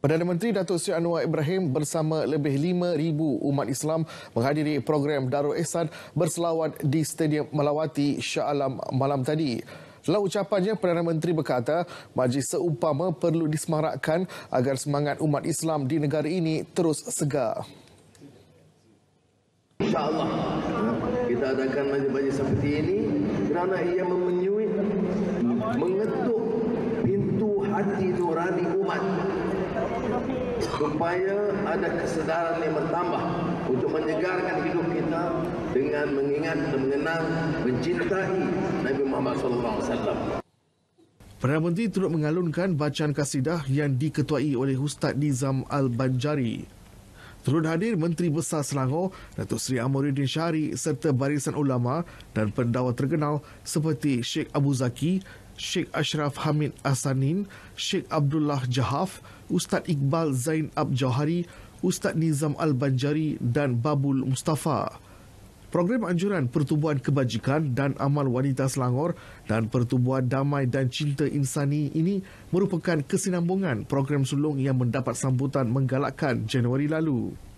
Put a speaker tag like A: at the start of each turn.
A: Perdana Menteri Datuk Seri Anwar Ibrahim bersama lebih 5,000 umat Islam menghadiri program Darul Ehsan berselawat di Stadium Melawati Shah Alam malam tadi. Dalam ucapannya, Perdana Menteri berkata majlis seumpama perlu disemarakkan agar semangat umat Islam di negara ini terus segar.
B: InsyaAllah kita adakan majlis-majlis seperti ini kerana ia memenuhi supaya ada kesedaran yang bertambah untuk menyegarkan hidup kita dengan mengingat dan mengenang mencintai Nabi Muhammad SAW. alaihi wasallam.
A: Perdana Menteri turut mengalunkan bacaan kasidah yang diketuai oleh Ustaz Nizam Al-Banjari. Turut hadir Menteri Besar Selangor, Datuk Seri Amoruddin Syari serta barisan ulama dan pendawa terkenal seperti Sheikh Abu Zaki, Sheikh Ashraf Hamid Asanin, Sheikh Abdullah Jahaf, Ustaz Iqbal Zain Ab Johari, Ustaz Nizam Al-Banjari dan Babul Mustafa. Program Anjuran Pertubuhan Kebajikan dan Amal Wanita Selangor dan Pertubuhan Damai dan Cinta Insani ini merupakan kesinambungan program sulung yang mendapat sambutan menggalakkan Januari lalu.